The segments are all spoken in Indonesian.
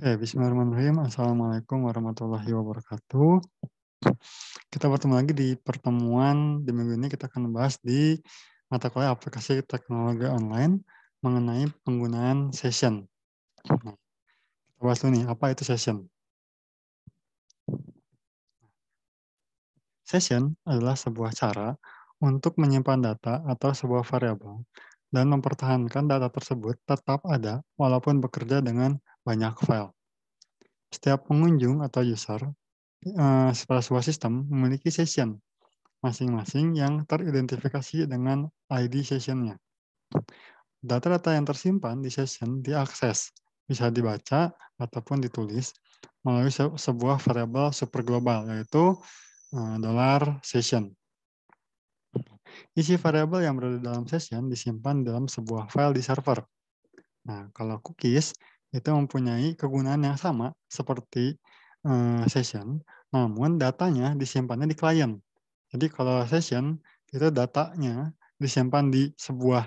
Okay, bismillahirrahmanirrahim. Assalamualaikum warahmatullahi wabarakatuh. Kita bertemu lagi di pertemuan di minggu ini kita akan membahas di mata kuliah aplikasi teknologi online mengenai penggunaan session. Nah, kita bahas dulu nih, apa itu session? Session adalah sebuah cara untuk menyimpan data atau sebuah variabel dan mempertahankan data tersebut tetap ada walaupun bekerja dengan banyak file. Setiap pengunjung atau user pada eh, sebuah sistem memiliki session masing-masing yang teridentifikasi dengan ID sessionnya. Data-data yang tersimpan di session diakses, bisa dibaca ataupun ditulis melalui sebuah variabel super global yaitu eh, dollar session. Isi variabel yang berada dalam session disimpan dalam sebuah file di server. Nah, kalau cookies itu mempunyai kegunaan yang sama seperti eh, session, namun datanya disimpannya di klien. Jadi kalau session itu datanya disimpan di sebuah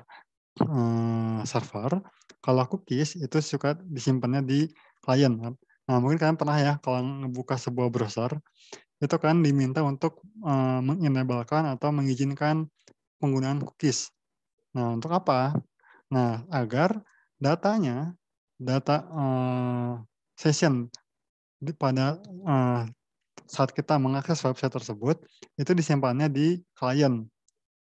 eh, server. Kalau cookies itu suka disimpannya di klien. Nah mungkin kalian pernah ya kalau ngebuka sebuah browser itu kan diminta untuk uh, mengenablekan atau mengizinkan penggunaan cookies. Nah untuk apa? Nah agar datanya data uh, session pada uh, saat kita mengakses website tersebut itu disimpannya di client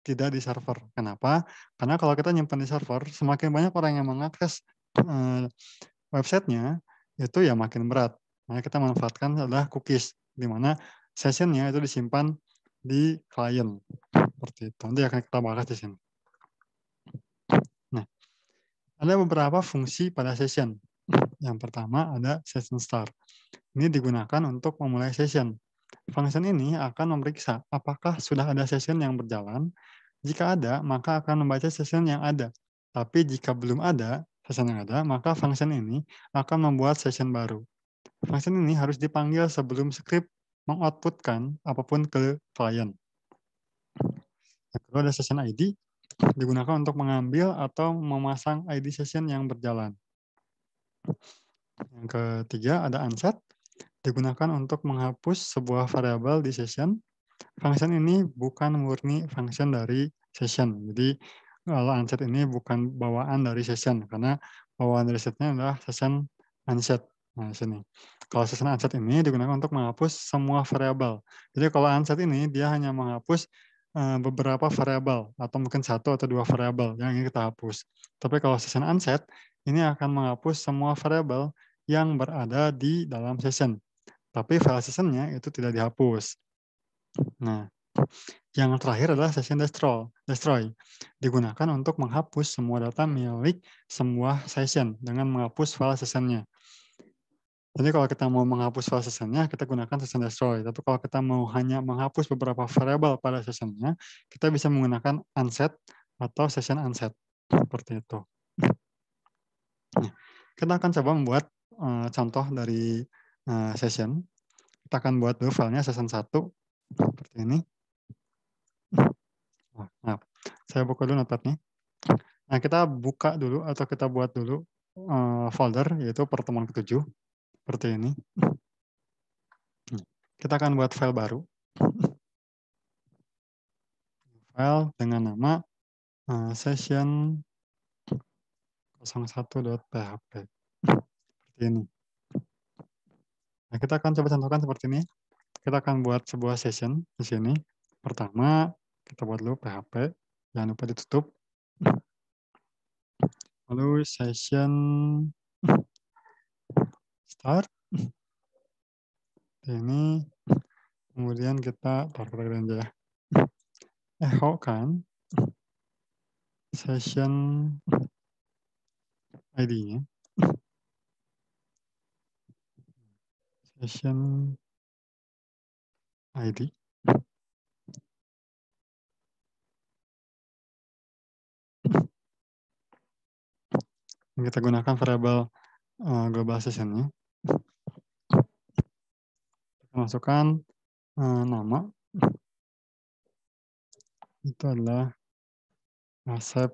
tidak di server. Kenapa? Karena kalau kita nyimpan di server, semakin banyak orang yang mengakses uh, websitenya, itu ya makin berat. Maka kita manfaatkan adalah cookies, di mana sessionnya itu disimpan di client. Seperti itu. Nanti akan kita bahas di sini. Ada beberapa fungsi pada session. Yang pertama ada session start. Ini digunakan untuk memulai session. Function ini akan memeriksa apakah sudah ada session yang berjalan. Jika ada, maka akan membaca session yang ada. Tapi jika belum ada session yang ada, maka function ini akan membuat session baru. Function ini harus dipanggil sebelum script mengoutputkan apapun ke client. Yang ada session ID digunakan untuk mengambil atau memasang ID session yang berjalan. Yang ketiga ada unset, digunakan untuk menghapus sebuah variabel di session. Function ini bukan murni function dari session. Jadi kalau unset ini bukan bawaan dari session karena bawaan dari setnya adalah session unset. Nah, sini. Kalau session unset ini digunakan untuk menghapus semua variabel. Jadi kalau unset ini dia hanya menghapus Eh, beberapa variabel atau mungkin satu atau dua variabel yang ingin kita hapus. Tapi kalau session unset, ini akan menghapus semua variabel yang berada di dalam session. Tapi file sessionnya itu tidak dihapus. Nah, yang terakhir adalah session destroy. destroy. Digunakan untuk menghapus semua data milik semua session dengan menghapus file sessionnya. Jadi kalau kita mau menghapus file sessionnya, kita gunakan session destroy. Tapi kalau kita mau hanya menghapus beberapa variable pada sessionnya, kita bisa menggunakan unset atau session unset. Seperti itu. Nah, kita akan coba membuat uh, contoh dari uh, session. Kita akan buat dulu filenya session 1. Seperti ini. Nah, Saya buka dulu notepadnya. Nah, kita buka dulu atau kita buat dulu eh, folder, yaitu pertemuan ketujuh seperti ini. Kita akan buat file baru. File dengan nama eh, session 01.php. Seperti ini. Nah, kita akan coba contohkan seperti ini. Kita akan buat sebuah session di sini. Pertama, kita buat dulu PHP. Jangan lupa ditutup. Lalu session start. Ini kemudian kita baru aja ya. Eh, kan session ID-nya. Session ID. kita gunakan variable uh, global sessionnya. Kita masukkan uh, nama. Itu adalah Asep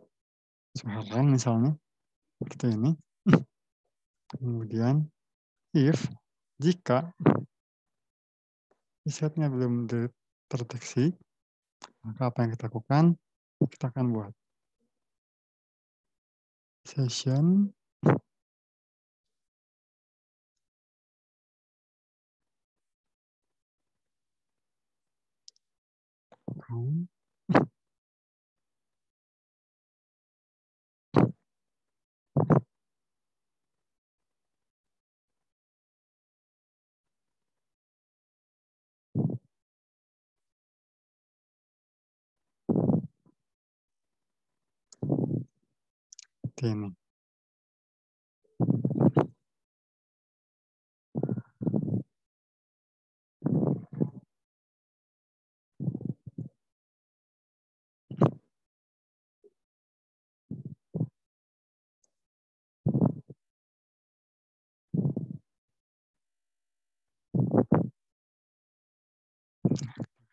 Suharlan misalnya. Seperti ini. Kemudian if jika isetnya belum terdeteksi, maka apa yang kita lakukan? Kita akan buat session room.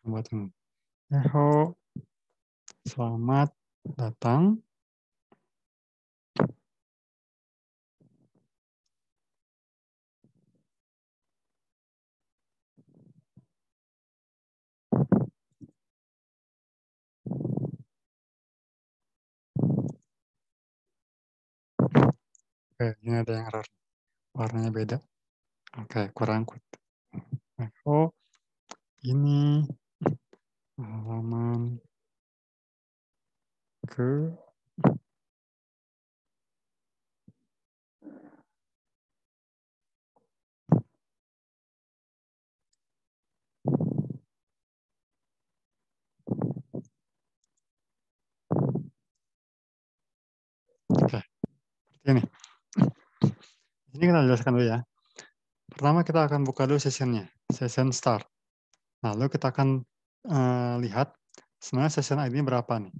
buat kamu. Eho, selamat datang. Oke, ini ada yang error. Warnanya beda. Oke, kurang kuat. Eho, ini halaman ke ini. Ini kita jelaskan dulu ya. Pertama kita akan buka dulu sessionnya, session start. Lalu kita akan uh, lihat sebenarnya session ID-nya berapa nih.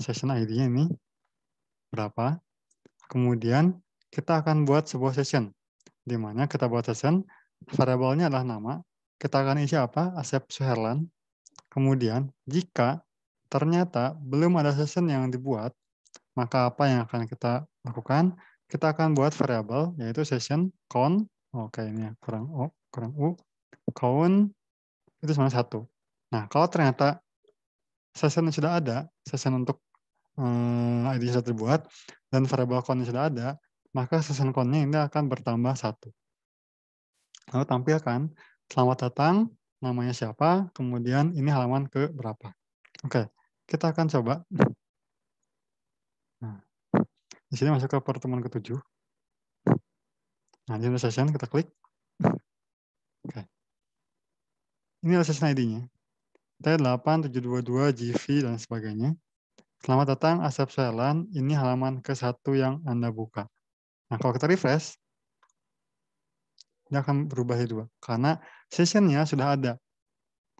Session ID-nya ini berapa. Kemudian kita akan buat sebuah session. Di mana kita buat session, variabelnya adalah nama. Kita akan isi apa? Asep Suherlan. Kemudian jika ternyata belum ada session yang dibuat, maka apa yang akan kita lakukan? Kita akan buat variabel yaitu session count. Oh, ya kurang O, kurang U. Count itu sama satu. Nah, kalau ternyata session sudah ada, session untuk um, ID sudah terbuat, dan variable count sudah ada, maka session count-nya ini akan bertambah satu. Lalu tampilkan, selamat datang, namanya siapa, kemudian ini halaman ke berapa. Oke, kita akan coba. Nah, di sini masuk ke pertemuan ketujuh. Nah, di session kita klik. Oke. Ini adalah session ID-nya t 8722 GV, dan sebagainya. Selamat datang Asep Sailan, ini halaman ke-1 yang Anda buka. Nah, kalau kita refresh, dia akan berubah dua. Karena sessionnya sudah ada.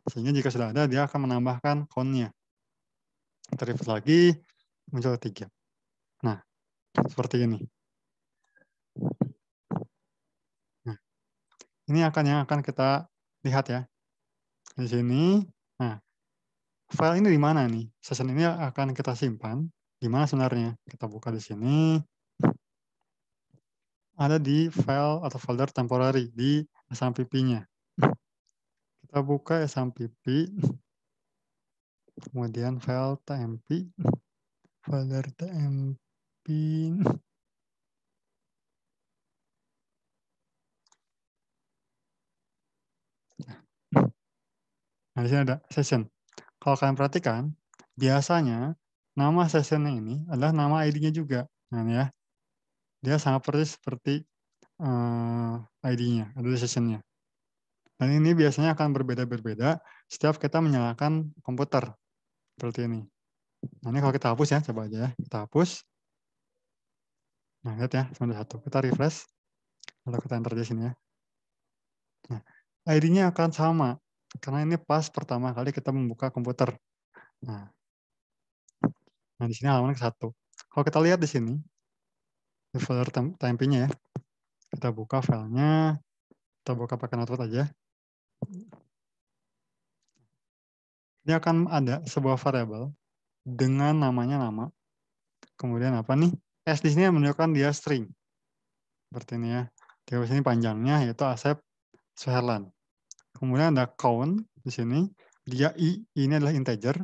Sehingga jika sudah ada, dia akan menambahkan konnya. Kita refresh lagi, muncul tiga. Nah, seperti ini. Nah, ini akan yang akan kita lihat ya. Di sini Nah, file ini di mana nih? Session ini akan kita simpan. Di mana sebenarnya? Kita buka di sini. Ada di file atau folder temporary di SMPP-nya. Kita buka SMPP. Kemudian file TMP. Folder TMP. Nah, di sini ada session. Kalau kalian perhatikan, biasanya nama sessionnya ini adalah nama ID-nya juga. Nah, ya. Dia sangat persis seperti uh, eh, ID-nya, ada session-nya. Dan ini biasanya akan berbeda-berbeda setiap kita menyalakan komputer. Seperti ini. Nah, ini kalau kita hapus ya, coba aja ya. Kita hapus. Nah, lihat ya, satu, Kita refresh. Lalu kita enter di sini ya. Nah, ID-nya akan sama karena ini pas pertama kali kita membuka komputer. Nah, nah di sini halaman ke satu. Kalau kita lihat di sini, di folder tempenya ya, kita buka filenya, kita buka pakai notepad aja. Ini akan ada sebuah variabel dengan namanya nama. Kemudian apa nih? S di sini menunjukkan dia string. Seperti ini ya. Di sini panjangnya yaitu Asep Suherlan. Kemudian ada count di sini. Dia i, ini adalah integer.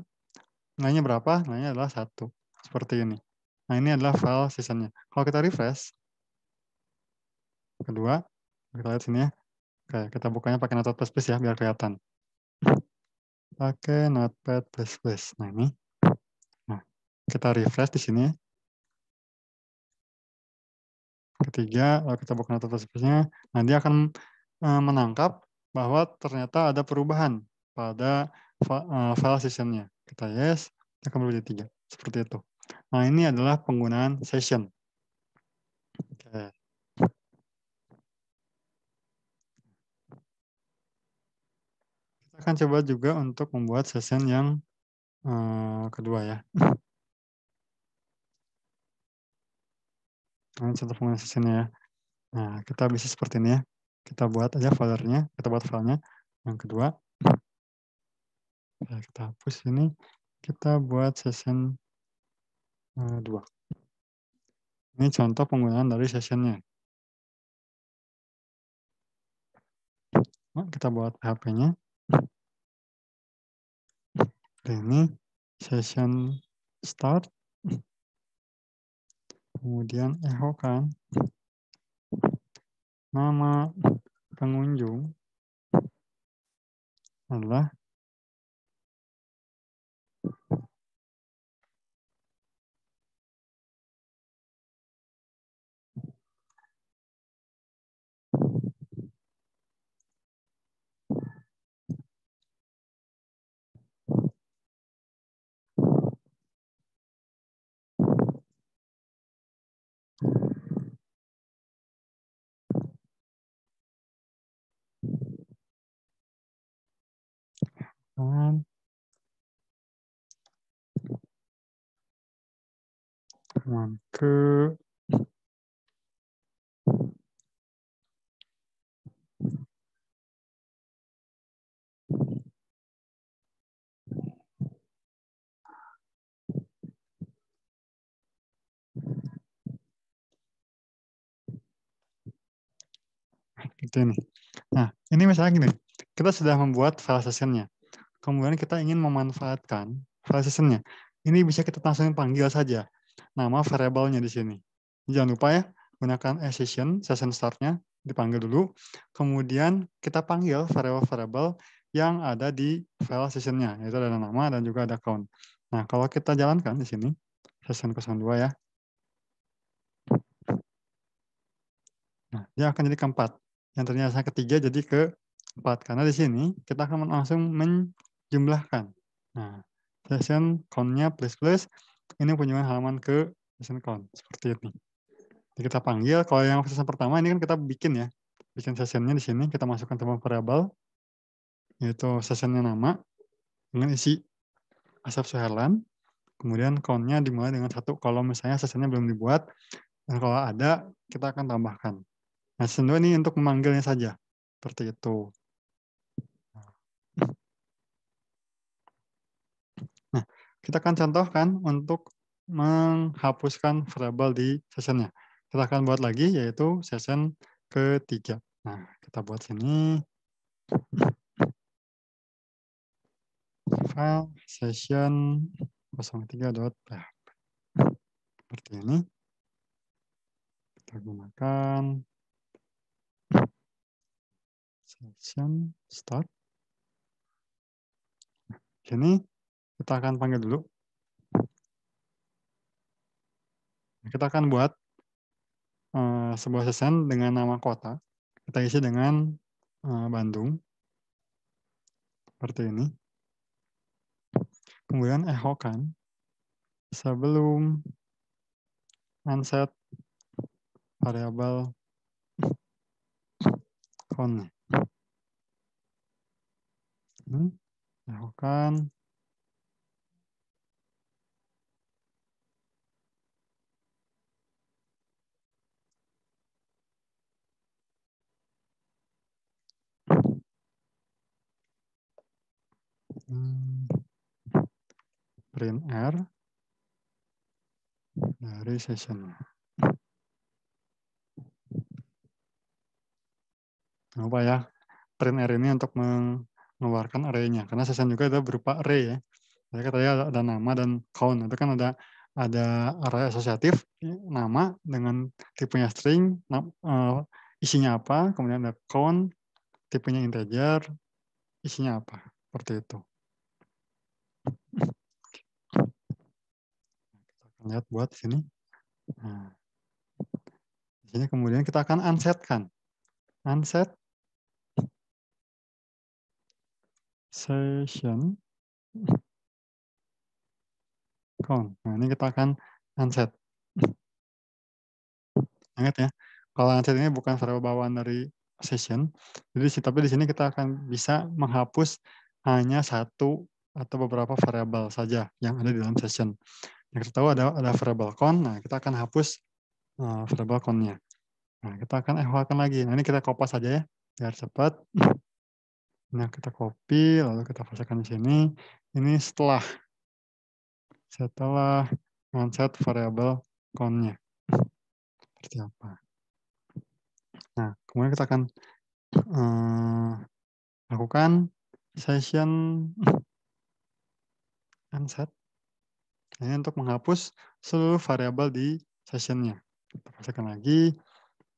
Nilainya berapa? Nilainya adalah satu seperti ini. Nah, ini adalah file sisanya. Kalau kita refresh, kedua, kita lihat sini ya. Oke, kita bukanya pakai Notepad++ plus ya, biar kelihatan. Pakai Notepad++. plus plus. Nah, ini. Nah, kita refresh di sini. Ketiga, kalau kita buka notepad plus nah dia akan eh, menangkap bahwa ternyata ada perubahan pada eh, file sessionnya. Kita yes, kita kembali jadi tiga. Seperti itu. Nah, ini adalah penggunaan session. Oke. Kita akan coba juga untuk membuat session yang eh, kedua ya. Ini contoh penggunaan sessionnya ya. Nah, kita bisa seperti ini ya kita buat aja foldernya, kita buat filenya. Yang kedua, ya kita hapus ini, kita buat session uh, eh, 2. Ini contoh penggunaan dari sessionnya. Nah, kita buat PHP-nya. Ini session start. Kemudian echo kan nama pengunjung adalah kan mantap gitu nih. Nah, ini misalnya gini, kita sudah membuat file sessionnya kemudian kita ingin memanfaatkan sessionnya Ini bisa kita langsung panggil saja nama variabelnya di sini. Jangan lupa ya, gunakan session, session startnya dipanggil dulu. Kemudian kita panggil variable-variable yang ada di file sessionnya, yaitu ada nama dan juga ada count. Nah, kalau kita jalankan di sini, session dua ya. Nah, dia akan jadi keempat. Yang ternyata ketiga jadi keempat karena di sini kita akan langsung men jumlahkan. Nah, session count-nya plus plus ini kunjungan halaman ke session count seperti ini. Jadi kita panggil kalau yang session pertama ini kan kita bikin ya. Bikin sessionnya di sini kita masukkan teman variabel yaitu sessionnya nama dengan isi Asap Suherlan. Kemudian count-nya dimulai dengan satu kalau misalnya sessionnya belum dibuat dan kalau ada kita akan tambahkan. Nah, session ini untuk memanggilnya saja. Seperti itu. Kita akan contohkan untuk menghapuskan variable di sessionnya. Kita akan buat lagi yaitu session ketiga. Nah, kita buat sini. File session 03. Seperti ini. Kita gunakan session start. Nah, ini kita akan panggil dulu. Kita akan buat uh, sebuah sesen dengan nama kota. Kita isi dengan uh, Bandung. Seperti ini. Kemudian ehokan sebelum unset variabel kon Hmm. Ehokan Hmm. print R dari session. Jangan lupa ya, print R ini untuk mengeluarkan array-nya. Karena session juga itu berupa array ya. Jadi katanya ada, ada nama dan count. Itu kan ada ada array asosiatif, nama dengan tipenya string, eh, isinya apa, kemudian ada count, tipenya integer, isinya apa. Seperti itu. Kita akan lihat buat sini. Nah, di sini kemudian kita akan unset kan. Unset session count. Nah, ini kita akan unset. Ingat ya, kalau unset ini bukan variabel bawaan dari session. Jadi tapi di sini kita akan bisa menghapus hanya satu atau beberapa variabel saja yang ada di dalam session. Yang kita tahu ada ada variabel con, nah kita akan hapus uh, variabel count-nya. Nah, kita akan evaluakan lagi. Nah, ini kita copy saja ya, biar cepat. Nah, kita copy, lalu kita pasangkan di sini. Ini setelah setelah onset variabel count-nya. Seperti apa? Nah, kemudian kita akan uh, lakukan session unset. Ini untuk menghapus seluruh variabel di sessionnya. Kita pasangkan lagi.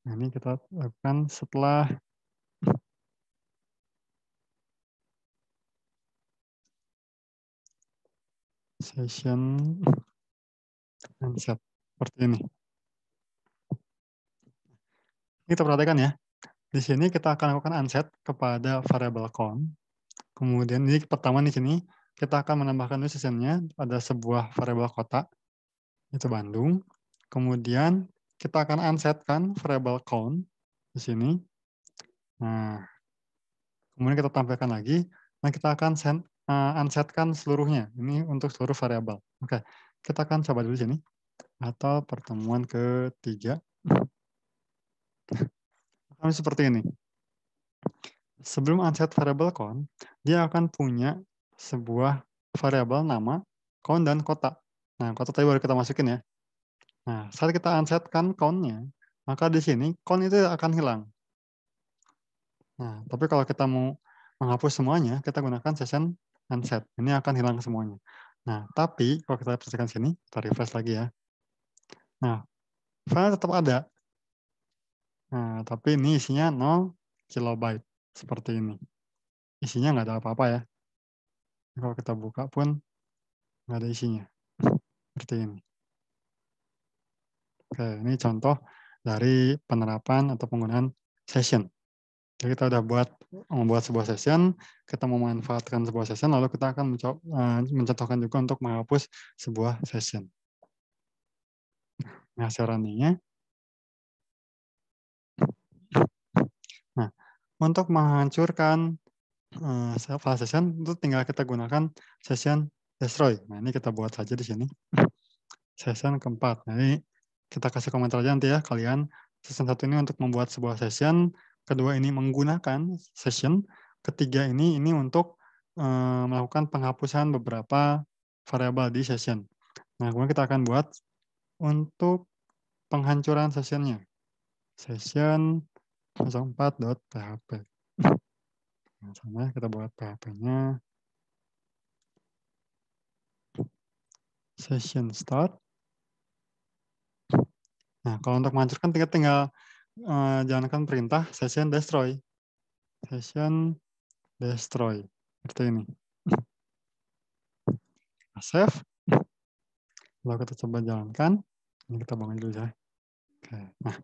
Nah, ini kita lakukan setelah session unset. seperti ini. Kita perhatikan ya. Di sini kita akan lakukan unset kepada variable count. Kemudian ini pertama di sini kita akan menambahkan decisionnya pada sebuah variabel kota, itu Bandung. Kemudian kita akan unsetkan variabel count di sini. Nah, kemudian kita tampilkan lagi. Nah, kita akan send, uh, eh, unsetkan seluruhnya. Ini untuk seluruh variabel. Oke, kita akan coba dulu sini. Atau pertemuan ketiga. Kami seperti ini. Sebelum unset variable count, dia akan punya sebuah variabel nama, count dan kota. Nah, kota tadi baru kita masukin ya. Nah, saat kita unsetkan count-nya, maka di sini count itu akan hilang. Nah, tapi kalau kita mau menghapus semuanya, kita gunakan session unset. Ini akan hilang semuanya. Nah, tapi kalau kita perhatikan sini, kita refresh lagi ya. Nah, file tetap ada. Nah, tapi ini isinya 0 kilobyte seperti ini. Isinya nggak ada apa-apa ya. Kalau kita buka pun nggak ada isinya. Seperti ini. Oke, ini contoh dari penerapan atau penggunaan session. Jadi kita udah buat membuat sebuah session, kita memanfaatkan sebuah session, lalu kita akan eh, mencontohkan juga untuk menghapus sebuah session. Nah, sarannya, nah, untuk menghancurkan uh, file session itu tinggal kita gunakan session destroy. Nah, ini kita buat saja di sini. Session keempat. Nah, ini kita kasih komentar aja nanti ya kalian. Session satu ini untuk membuat sebuah session. Kedua ini menggunakan session. Ketiga ini ini untuk uh, melakukan penghapusan beberapa variabel di session. Nah, kemudian kita akan buat untuk penghancuran sessionnya. Session 04.php yang nah, sama kita buat PHP-nya session start. Nah, kalau untuk menghancurkan tinggal tinggal uh, eh, jalankan perintah session destroy. Session destroy. Seperti ini. Nah, save. Lalu kita coba jalankan. Ini kita bangun dulu ya. Oke. Nah,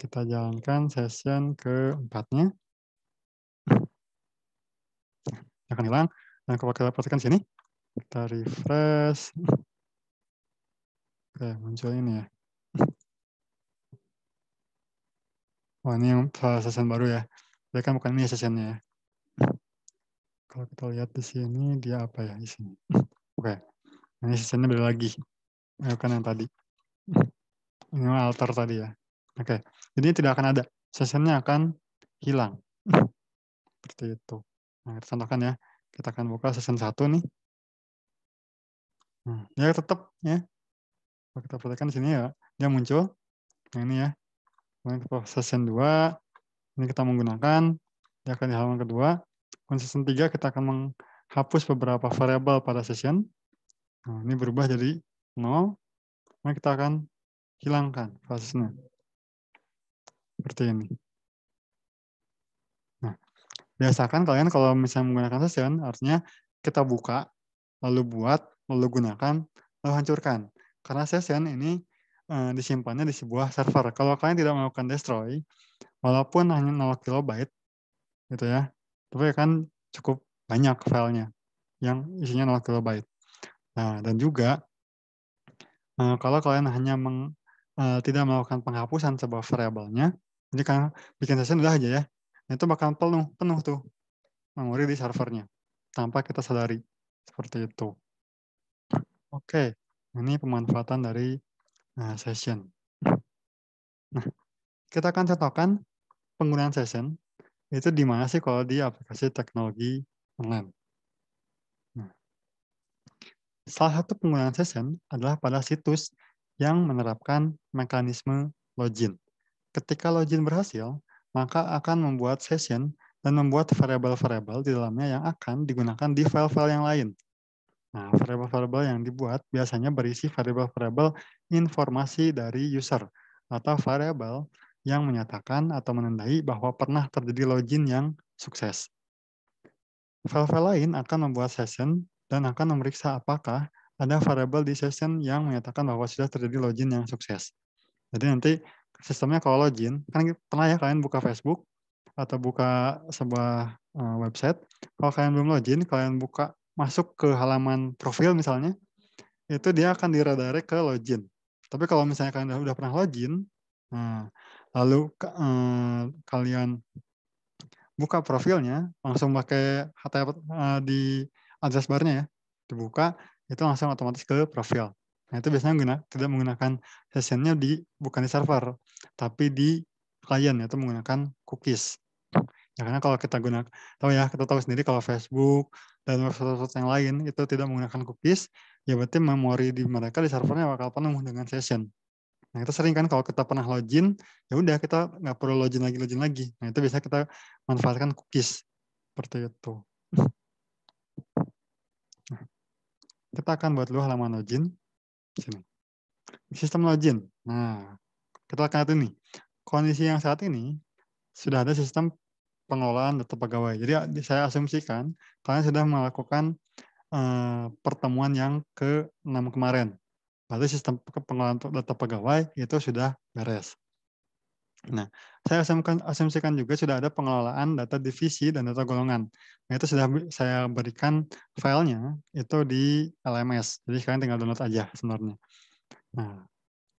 kita jalankan session keempatnya. Nah, akan hilang. Nah, kalau kita perhatikan sini, kita refresh. Oke, muncul ini ya. Wah, ini yang session baru ya. Dia kan bukan ini sessionnya ya. Kalau kita lihat di sini, dia apa ya di sini. Oke, nah, ini sessionnya beda lagi. kan yang tadi. Ini alter tadi ya. Oke, jadi tidak akan ada. Sessionnya akan hilang. Seperti itu. Nah, kita contohkan ya. Kita akan buka season 1 nih. Nah, ya tetap ya. Kalau kita perhatikan di sini ya, dia muncul. Nah, ini ya. Kemudian ke season 2, ini kita menggunakan. Dia akan di halaman kedua. Kemudian season 3, kita akan menghapus beberapa variabel pada session. Nah, ini berubah jadi 0. Nah, kita akan hilangkan fasenya, Seperti ini biasakan kalian kalau misalnya menggunakan session ya kan, artinya kita buka lalu buat lalu gunakan lalu hancurkan karena session ya kan, ini uh, disimpannya di sebuah server kalau kalian tidak melakukan destroy walaupun hanya 0 kilobyte gitu ya tapi kan cukup banyak filenya yang isinya 0 kilobyte nah dan juga uh, kalau kalian hanya meng, uh, tidak melakukan penghapusan sebuah variabelnya jadi kan bikin session udah aja ya Nah, itu bakal penuh, penuh tuh memori di servernya tanpa kita sadari. Seperti itu. Oke, ini pemanfaatan dari uh, session. Nah, kita akan contohkan penggunaan session itu di mana sih kalau di aplikasi teknologi online. Nah, salah satu penggunaan session adalah pada situs yang menerapkan mekanisme login. Ketika login berhasil, maka akan membuat session dan membuat variable-variable di dalamnya yang akan digunakan di file-file yang lain. Nah, variable-variable yang dibuat biasanya berisi variabel-variabel informasi dari user atau variable yang menyatakan atau menandai bahwa pernah terjadi login yang sukses. File-file lain akan membuat session dan akan memeriksa apakah ada variable di session yang menyatakan bahwa sudah terjadi login yang sukses. Jadi nanti sistemnya kalau login kan pernah ya kalian buka Facebook atau buka sebuah eh, website kalau kalian belum login kalian buka masuk ke halaman profil misalnya itu dia akan diredirect ke login tapi kalau misalnya kalian udah, pernah login nah, lalu eh, kalian buka profilnya langsung pakai HTTP eh, di address barnya ya dibuka itu langsung otomatis ke profil Nah, itu biasanya guna, tidak menggunakan sessionnya di bukan di server, tapi di klien yaitu menggunakan cookies. Ya karena kalau kita guna tahu ya, kita tahu sendiri kalau Facebook dan website-website yang lain itu tidak menggunakan cookies, ya berarti memori di mereka di servernya bakal penuh dengan session. Nah, kita sering kan kalau kita pernah login, ya udah kita nggak perlu login lagi login lagi. Nah, itu biasanya kita manfaatkan cookies seperti itu. Nah, kita akan buat dulu halaman login. Sini. Sistem login. Nah, kita akan lihat ini. Kondisi yang saat ini sudah ada sistem pengelolaan data pegawai. Jadi ya, saya asumsikan kalian sudah melakukan uh, pertemuan yang ke-6 kemarin. Berarti sistem pengelolaan data pegawai itu sudah beres. Nah, saya asumsikan, asumsikan juga sudah ada pengelolaan data divisi dan data golongan. Nah, itu sudah saya berikan filenya itu di LMS. Jadi kalian tinggal download aja sebenarnya. Nah,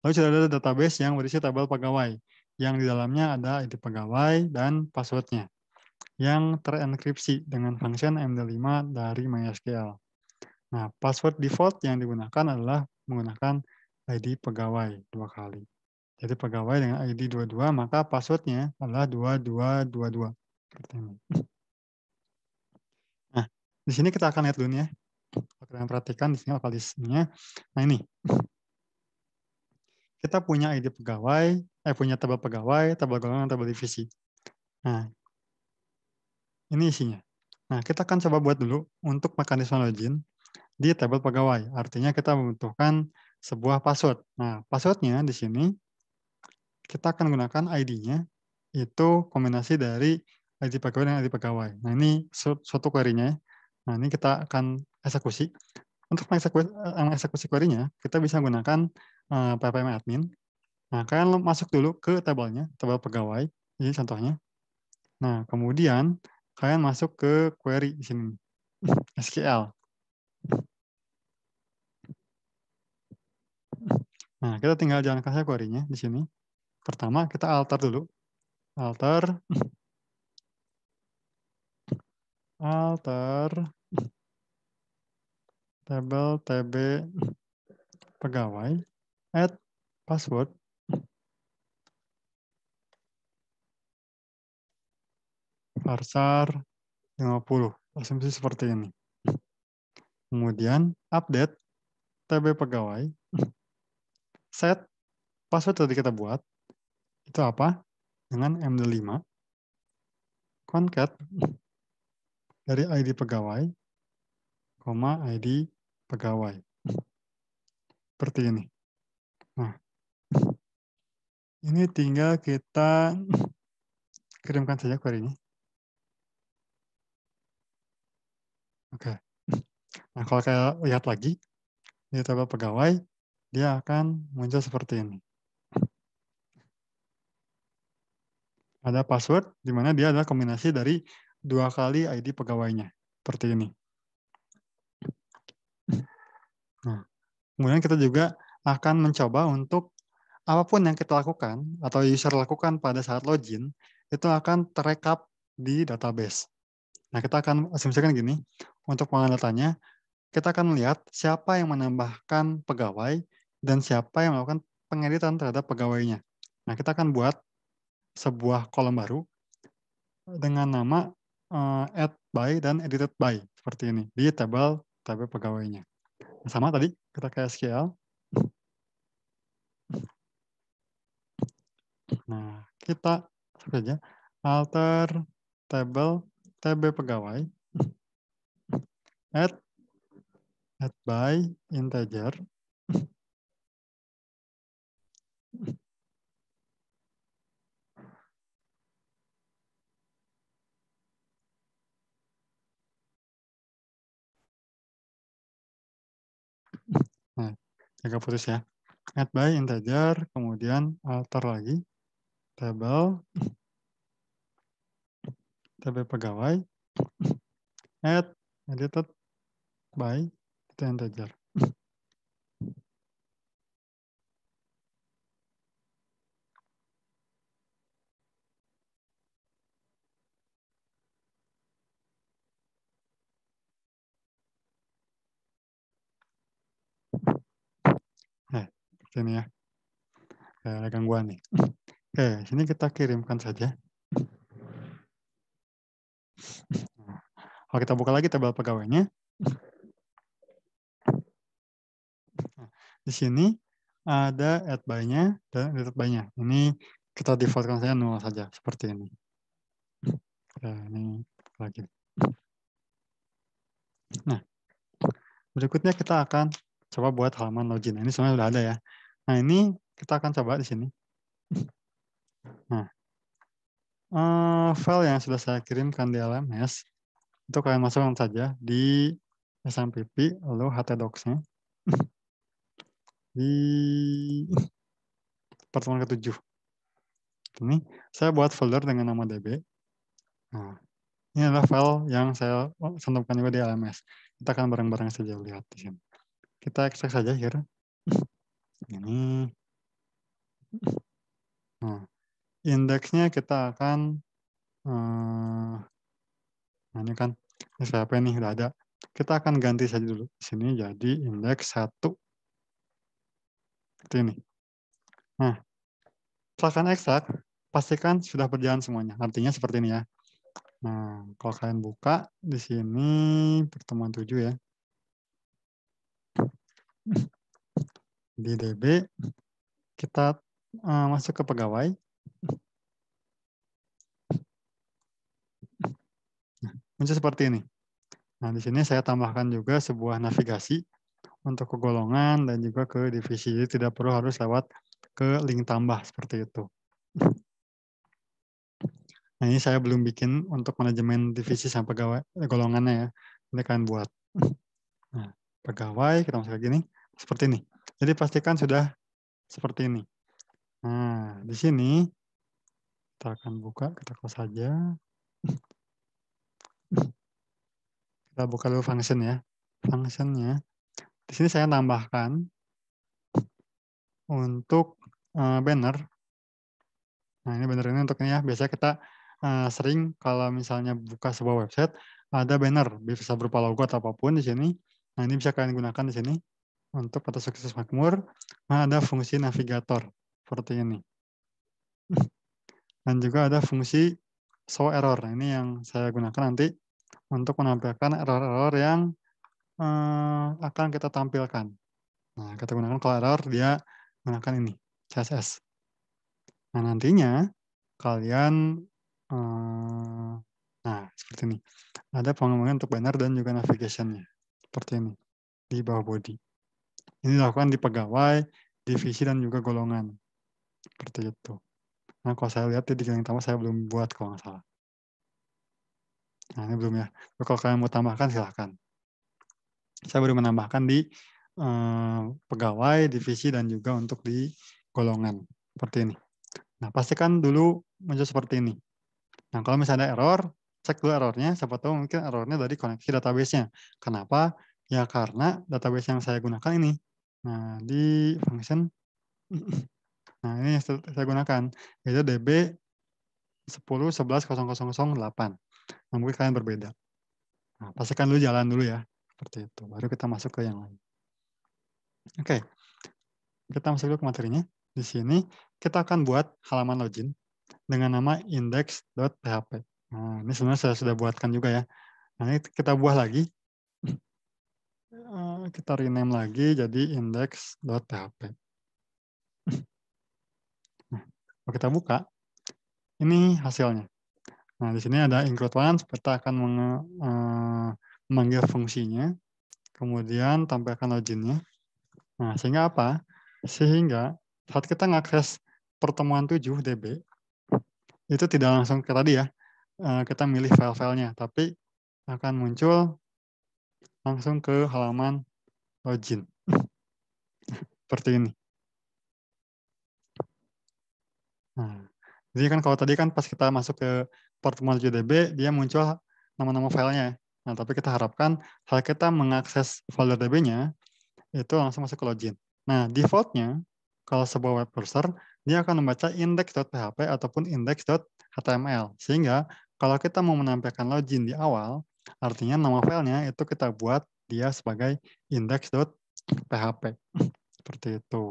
lalu sudah ada database yang berisi tabel pegawai, yang di dalamnya ada ID pegawai dan passwordnya, yang terenkripsi dengan function MD5 dari MySQL. Nah, password default yang digunakan adalah menggunakan ID pegawai dua kali jadi pegawai dengan ID 22, maka passwordnya adalah 2222. Nah, di sini kita akan lihat dulu ya. Kalau kalian perhatikan di sini lokalisnya. Nah ini. Kita punya ID pegawai, eh punya tabel pegawai, tabel golongan, tabel divisi. Nah, ini isinya. Nah, kita akan coba buat dulu untuk mekanisme login di tabel pegawai. Artinya kita membutuhkan sebuah password. Nah, passwordnya di sini kita akan gunakan ID-nya itu kombinasi dari ID pegawai dan ID pegawai. Nah, ini suatu query-nya. Ya. Nah, ini kita akan eksekusi. Untuk mengeksekusi, eh, query-nya, kita bisa menggunakan eh, PPM admin. Nah, kalian masuk dulu ke tabelnya, tabel pegawai, ini contohnya. Nah, kemudian kalian masuk ke query di sini, SQL. Nah, kita tinggal jalankan saja query-nya di sini. Pertama kita alter dulu. Alter. Alter. Table TB pegawai add password parsar 50. Asumsi seperti ini. Kemudian update TB pegawai set password tadi kita buat itu apa? Dengan MD5, concat dari ID pegawai, koma ID pegawai. Seperti ini. Nah, ini tinggal kita kirimkan saja query ini Oke. Nah, kalau kita lihat lagi di tabel pegawai, dia akan muncul seperti ini. ada password di mana dia adalah kombinasi dari dua kali ID pegawainya seperti ini. Nah, kemudian kita juga akan mencoba untuk apapun yang kita lakukan atau user lakukan pada saat login itu akan terekap di database. Nah, kita akan asumsikan gini, untuk pengandatannya kita akan melihat siapa yang menambahkan pegawai dan siapa yang melakukan pengeditan terhadap pegawainya. Nah, kita akan buat sebuah kolom baru dengan nama uh, add by dan edited by seperti ini di tabel tabel pegawainya. Nah, sama tadi kita ke SQL. Nah, kita saja alter tabel tb pegawai add add by integer agak putus ya. Add by integer, kemudian alter lagi, table, table pegawai, add edited by integer. sini ya. Ada gangguan nih. Oke, sini kita kirimkan saja. Kalau kita buka lagi tabel pegawainya. Di sini ada add by-nya dan delete by-nya. Ini kita defaultkan saja nol saja seperti ini. Nah, ini lagi. Nah, berikutnya kita akan coba buat halaman login. Ini sebenarnya sudah ada ya. Nah, ini kita akan coba di sini. Nah, uh, file yang sudah saya kirimkan di LMS, itu kalian masukkan saja di SMPP, lalu htdocs-nya. di pertemuan ke ketujuh. Ini saya buat folder dengan nama DB. Nah, ini adalah file yang saya sentuhkan juga di LMS. Kita akan bareng-bareng saja lihat di sini. Kita ekstrak saja here ini nah, hmm. indeksnya kita akan uh, ini kan siapa nih udah ada kita akan ganti saja dulu sini jadi indeks satu seperti ini nah pelaksanaan ekstrak pastikan sudah berjalan semuanya artinya seperti ini ya nah kalau kalian buka di sini pertemuan tujuh ya di DB, kita eh, masuk ke pegawai. Nah, muncul seperti ini. Nah, di sini saya tambahkan juga sebuah navigasi untuk ke golongan dan juga ke divisi. Jadi tidak perlu harus lewat ke link tambah seperti itu. Nah, ini saya belum bikin untuk manajemen divisi sampai pegawai eh, golongannya ya. Ini kalian buat. Nah, pegawai kita masuk ke nih. Seperti ini. Jadi pastikan sudah seperti ini. Nah, di sini kita akan buka, kita close saja. Kita buka dulu function ya. Functionnya. Di sini saya tambahkan untuk eh, banner. Nah, ini banner ini untuk ini ya. Biasanya kita eh, sering kalau misalnya buka sebuah website, ada banner. Bisa berupa logo atau apapun di sini. Nah, ini bisa kalian gunakan di sini untuk peta sukses makmur, nah ada fungsi navigator seperti ini. Dan juga ada fungsi show error. Nah, ini yang saya gunakan nanti untuk menampilkan error-error yang eh, akan kita tampilkan. Nah, kita gunakan kalau error, dia gunakan ini, CSS. Nah, nantinya kalian eh, nah, seperti ini. Ada pengembangan untuk banner dan juga navigation-nya. Seperti ini, di bawah body. Ini dilakukan di pegawai, divisi, dan juga golongan. Seperti itu. Nah, kalau saya lihat di yang pertama saya belum buat kalau nggak salah. Nah, ini belum ya. Kalau kalian mau tambahkan, silahkan. Saya baru menambahkan di eh, pegawai, divisi, dan juga untuk di golongan. Seperti ini. Nah, pastikan dulu muncul seperti ini. Nah, kalau misalnya ada error, cek dulu errornya. Siapa tahu mungkin errornya dari koneksi database-nya. Kenapa? Ya karena database yang saya gunakan ini Nah, di function nah ini yang saya gunakan yaitu db 10 11 0008. Nah, mungkin kalian berbeda. Nah, pastikan dulu jalan dulu ya. Seperti itu. Baru kita masuk ke yang lain. Oke. Kita masuk dulu ke materinya. Di sini kita akan buat halaman login dengan nama index.php. Nah, ini sebenarnya saya sudah buatkan juga ya. Nah, ini kita buah lagi kita rename lagi jadi index.php. Nah, kita buka, ini hasilnya. Nah, di sini ada include once, kita akan eh, memanggil fungsinya, kemudian tampilkan loginnya. Nah, sehingga apa? Sehingga saat kita mengakses pertemuan 7 DB, itu tidak langsung ke tadi ya, eh, kita milih file-filenya, tapi akan muncul langsung ke halaman oh seperti ini nah, jadi kan kalau tadi kan pas kita masuk ke pertemuan JDB dia muncul nama-nama filenya nah tapi kita harapkan hal kita mengakses folder DB-nya itu langsung masuk ke login nah defaultnya kalau sebuah web browser dia akan membaca index.php ataupun index.html sehingga kalau kita mau menampilkan login di awal artinya nama filenya itu kita buat dia sebagai index.php seperti itu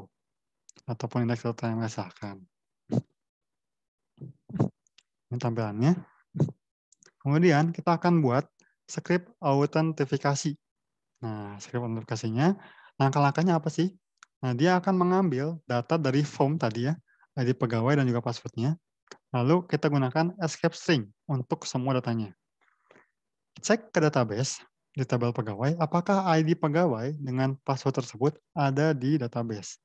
ataupun index.tms akan ini tampilannya kemudian kita akan buat script autentifikasi nah script autentifikasinya langkah-langkahnya apa sih nah dia akan mengambil data dari form tadi ya dari pegawai dan juga passwordnya lalu kita gunakan escape string untuk semua datanya cek ke database di tabel pegawai, apakah ID pegawai dengan password tersebut ada di database.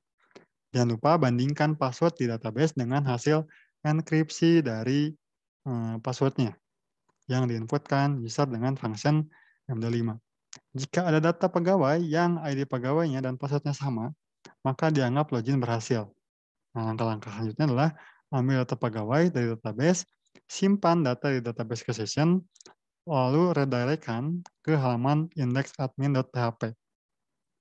Jangan lupa bandingkan password di database dengan hasil enkripsi dari eh, passwordnya yang diinputkan user dengan function MD5. Jika ada data pegawai yang ID pegawainya dan passwordnya sama, maka dianggap login berhasil. Nah, langkah-langkah selanjutnya adalah ambil data pegawai dari database, simpan data di database ke session, lalu redirect kan ke halaman index.admin.php.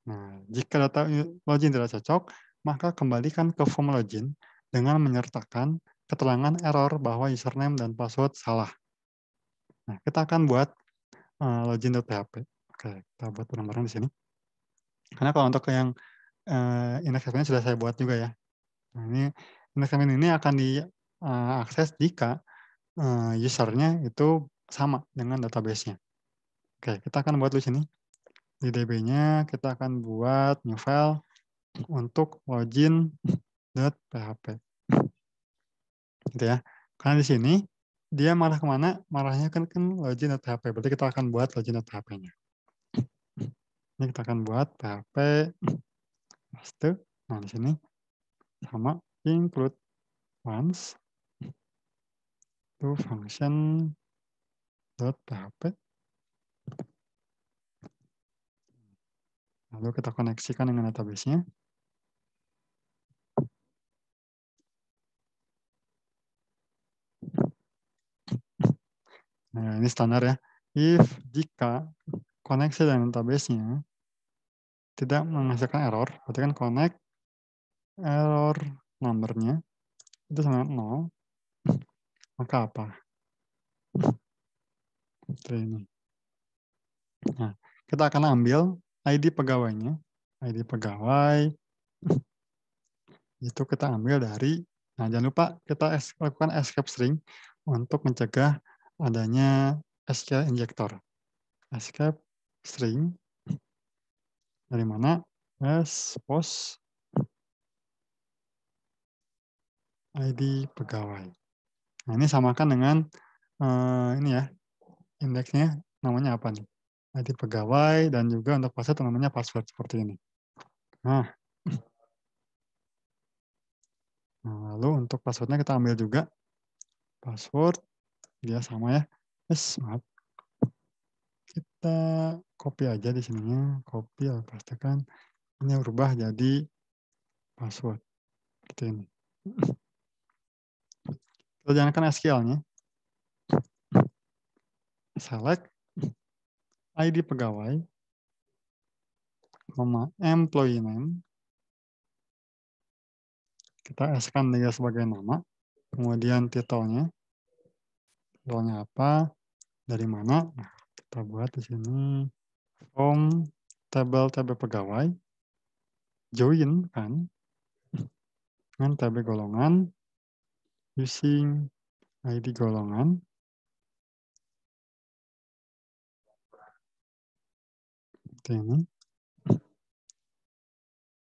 Nah, jika data login tidak cocok, maka kembalikan ke form login dengan menyertakan keterangan error bahwa username dan password salah. Nah, kita akan buat uh, eh, login.php. Oke, kita buat bareng-bareng di sini. Karena kalau untuk yang eh, index admin sudah saya buat juga ya. Nah, ini index admin ini akan diakses eh, jika usernya itu sama dengan database-nya. Oke, kita akan buat di sini. Di DB-nya kita akan buat new file untuk login.php. Gitu ya. Karena di sini dia marah kemana? Marahnya kan kan login.php. Berarti kita akan buat login.php-nya. Ini kita akan buat php paste. Nah, di sini sama include once to function dot PHP. Lalu kita koneksikan dengan database-nya. Nah, ini standar ya. If, jika koneksi dengan database-nya tidak menghasilkan error, berarti kan connect error nya itu sama 0, maka apa? ini. Nah, kita akan ambil ID pegawainya. ID pegawai itu kita ambil dari, nah jangan lupa kita lakukan escape string untuk mencegah adanya SQL injector. Escape string dari mana s pos ID pegawai. Nah, ini samakan dengan uh, ini ya indeksnya namanya apa nih? Nah, ID pegawai dan juga untuk password namanya password seperti ini. Nah, nah lalu untuk passwordnya kita ambil juga password dia sama ya. Yes, maaf. Kita copy aja di sininya, copy lalu pastikan ini berubah jadi password seperti ini. Kita jalankan SQL-nya select ID pegawai, koma employee name, kita S-kan dia sebagai nama, kemudian titelnya, titelnya apa, dari mana, nah, kita buat di sini form table tab pegawai, join kan, dengan tab golongan, using ID golongan, ini.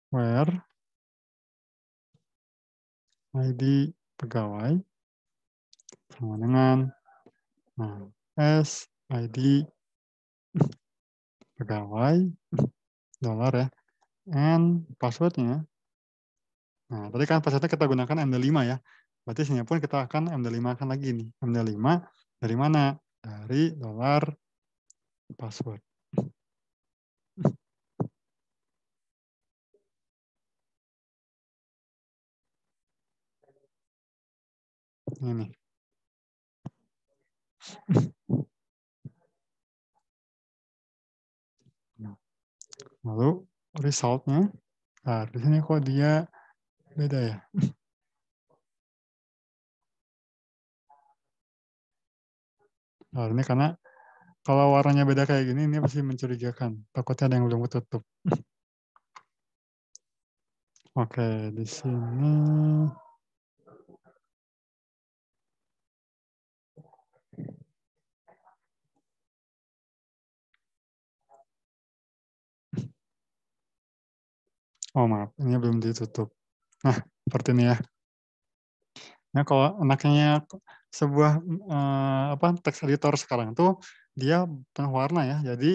where ID pegawai sama dengan nah, S ID pegawai dolar ya and passwordnya nah tadi kan passwordnya kita gunakan MD5 ya berarti sini pun kita akan MD5 kan lagi nih MD5 dari mana dari dolar password ini. Lalu resultnya, nah di sini kok dia beda ya? Nah, ini karena kalau warnanya beda kayak gini, ini pasti mencurigakan. Takutnya ada yang belum tutup. Oke, di sini Oh maaf, ini belum ditutup. Nah, seperti ini ya. Nah, kalau enaknya sebuah eh, apa teks editor sekarang tuh dia penuh warna ya. Jadi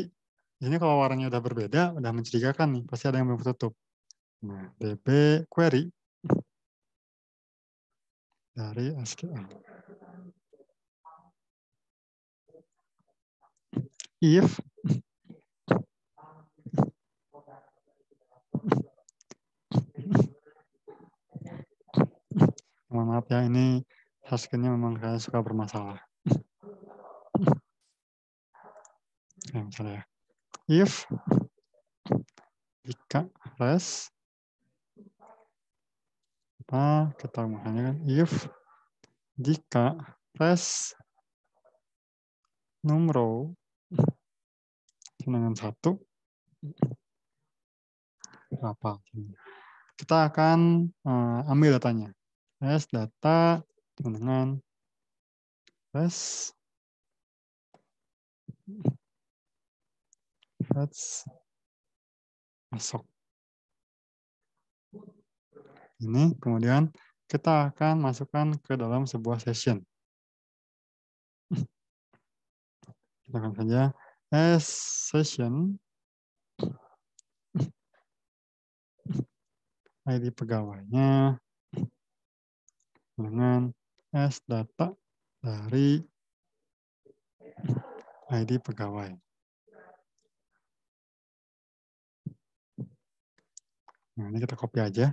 ini kalau warnanya udah berbeda, udah mencurigakan nih. Pasti ada yang belum tertutup. Nah, db query dari SQL. If mohon maaf ya ini Saskinnya memang saya suka bermasalah. ya, misalnya, if jika res apa kita misalnya kan if jika res numero dengan satu apa? kita akan uh, ambil datanya s data dengan s s masuk. Ini kemudian kita akan masukkan ke dalam sebuah session. Kita akan saja s session ID pegawainya dengan s data dari ID pegawai. Nah, ini kita copy aja.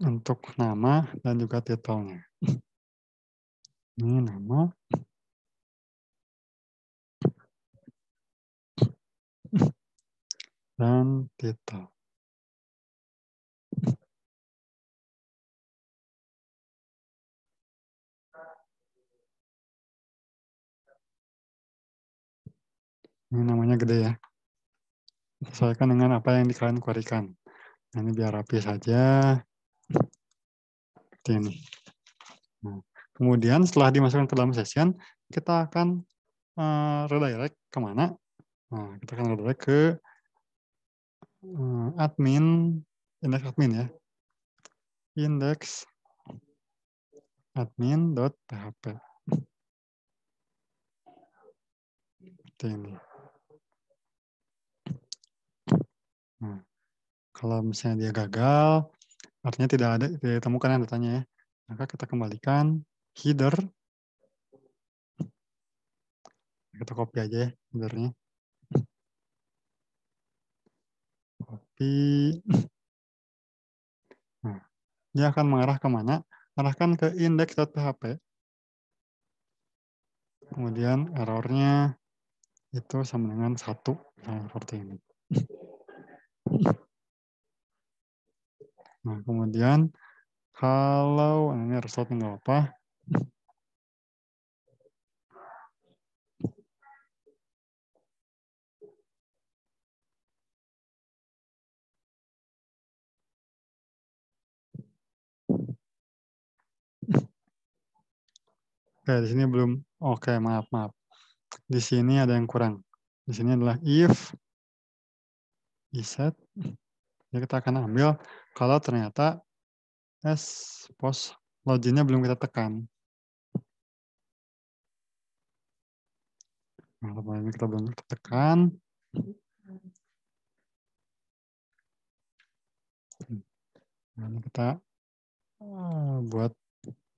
Untuk nama dan juga titelnya. Ini nama. Dan titel. Ini namanya gede ya. Sesuaikan dengan apa yang kalian kuarikan. Nah, ini biar rapi saja. Seperti ini. Nah, kemudian setelah dimasukkan ke dalam session, kita akan uh, redirect kemana? Nah, kita akan redirect ke uh, admin, index admin ya. Index admin.php. Seperti ini. Nah, kalau misalnya dia gagal, artinya tidak ada tidak ditemukan yang datanya ya. Maka kita kembalikan header. Kita copy aja ya headernya. Copy. Nah, dia akan mengarah ke mana? Arahkan ke index.php. Kemudian errornya itu sama dengan satu, seperti ini. Nah, kemudian kalau nah, ini result tinggal apa? Oke, di sini belum. Oke, maaf, maaf. Di sini ada yang kurang. Di sini adalah if Iset. ya kita akan ambil kalau ternyata S pos loginnya belum kita tekan. Nah, ini kita belum tekan. Nah, ini kita ah, buat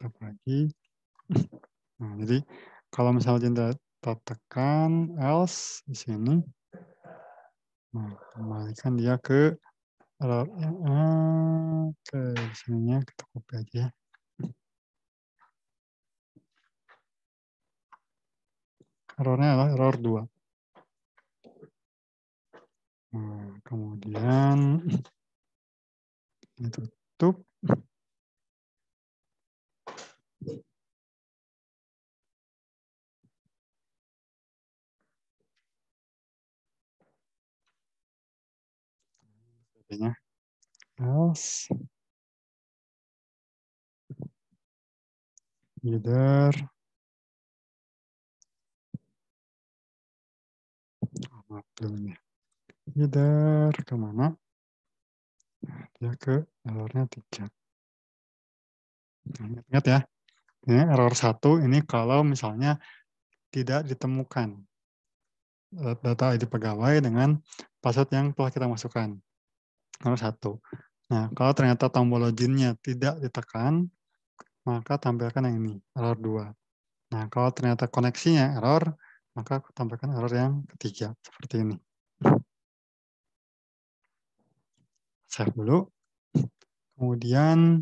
apa lagi. Nah, jadi kalau misalnya kita tekan else di sini, Nah, kembalikan dia ke alurnya. Oke, eh, eh, sininya kita copy aja ya. Errornya adalah error 2. Nah, kemudian ditutup tutup. kayaknya. Else. Either. Either kemana? Dia ke errornya tiga. Ingat-ingat ya. Ini error satu ini kalau misalnya tidak ditemukan eh, data ID pegawai dengan password yang telah kita masukkan nomor satu. Nah, kalau ternyata tombol loginnya tidak ditekan, maka tampilkan yang ini, error 2. Nah, kalau ternyata koneksinya error, maka tampilkan error yang ketiga, seperti ini. Save dulu. Kemudian,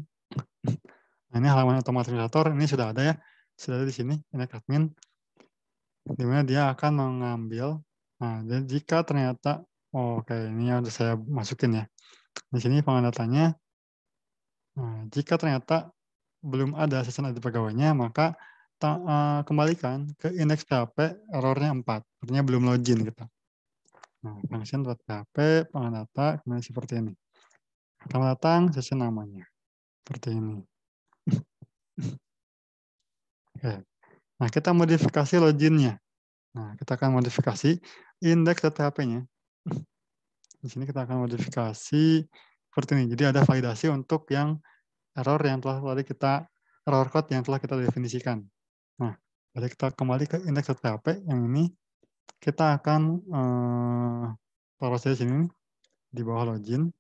nah ini halaman otomatisator, ini sudah ada ya, sudah ada di sini, ini admin, Dimana dia akan mengambil, nah, jadi jika ternyata, oh, oke, ini yang sudah saya masukin ya, di sini pengandatannya, nah, jika ternyata belum ada asesmen ID pegawainya, maka uh, kembalikan ke indeks PHP errornya 4, artinya belum login kita. Gitu. Nah, function PHP, pengadata, kemudian seperti ini. Selamat datang, session namanya. Seperti ini. Oke. Nah, kita modifikasi loginnya. Nah, kita akan modifikasi indeks PHP-nya. Di sini kita akan modifikasi seperti ini. Jadi ada validasi untuk yang error yang telah tadi kita error code yang telah kita definisikan. Nah, jadi kita kembali ke index.php yang ini kita akan eh, taruh saja sini di bawah login.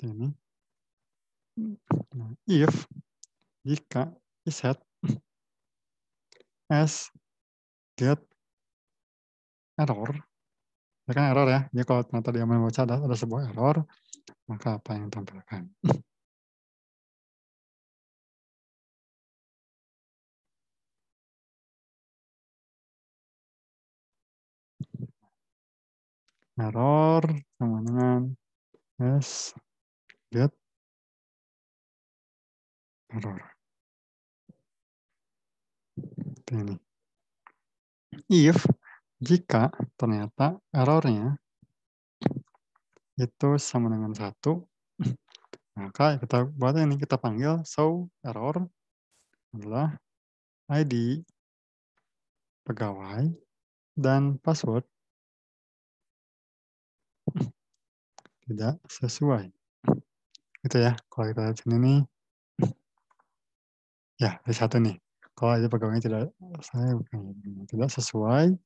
ini. Nah, if jika iset s get error, ya kan error ya. Jadi kalau ternyata dia membaca ada, ada sebuah error, maka apa yang ditampilkan? error sama dengan yes get error ini if jika ternyata errornya itu sama dengan satu, maka kita buat ini kita panggil so error adalah ID pegawai dan password tidak sesuai. Gitu ya, kalau kita lihat sini nih, ya di satu nih. Kalau ID pegawainya tidak saya tidak sesuai,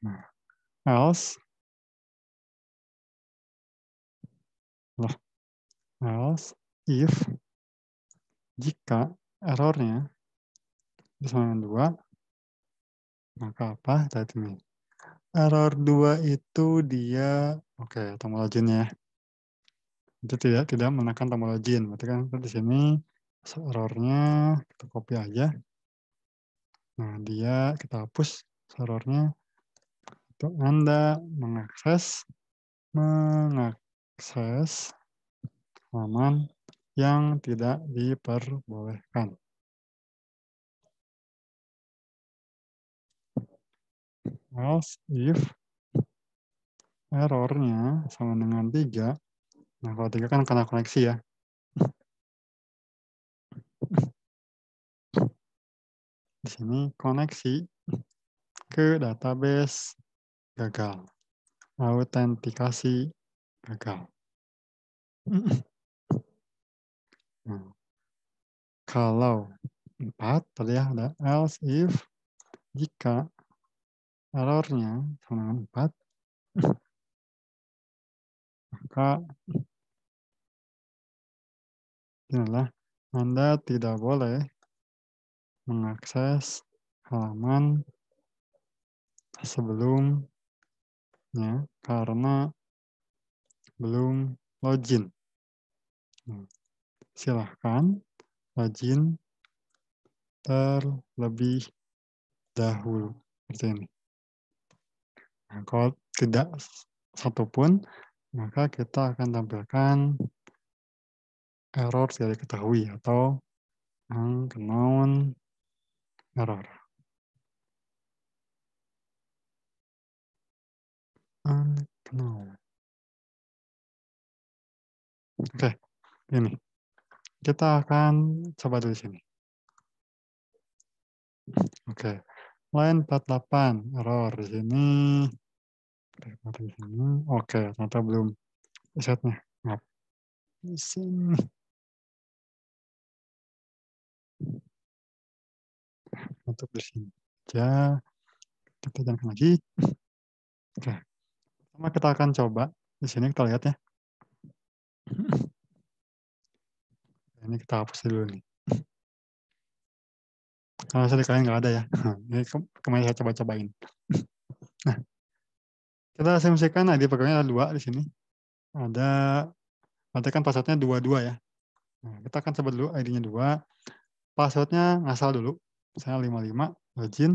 Nah. else else if jika errornya sama dengan 2 maka apa tadi ini error 2 itu dia oke okay, tombol loginnya itu tidak tidak menekan tombol login berarti kan di sini errornya kita copy aja nah dia kita hapus errornya untuk Anda mengakses mengakses halaman yang tidak diperbolehkan. Else if errornya sama dengan tiga nah kalau tiga kan karena koneksi ya. Di sini koneksi ke database gagal. Autentikasi gagal. Nah, kalau empat tadi ya ada else if jika errornya sama empat maka inilah anda tidak boleh mengakses halaman sebelum ya, karena belum login. Hmm, silahkan login terlebih dahulu seperti ini. Nah, kalau tidak satupun, maka kita akan tampilkan error tidak diketahui atau unknown error. unknown. Ah, Oke, okay. ini kita akan coba dari sini. Oke, okay. line 48 error di sini. Oke, okay. ternyata belum setnya. Maaf. Di sini. Untuk di sini. Ya, kita jangan lagi. Oke. Okay. Pertama nah, kita akan coba di sini kita lihat ya. Hmm. Ini kita hapus dulu nih. Kalau saya kalian nggak ada ya. Nah, ini ke kemarin saya coba-cobain. Nah, kita asumsikan nah, ID programnya ada dua di sini. Ada, berarti kan passwordnya dua-dua ya. Nah, kita akan coba dulu ID-nya dua. Passwordnya ngasal dulu. Misalnya 55, login.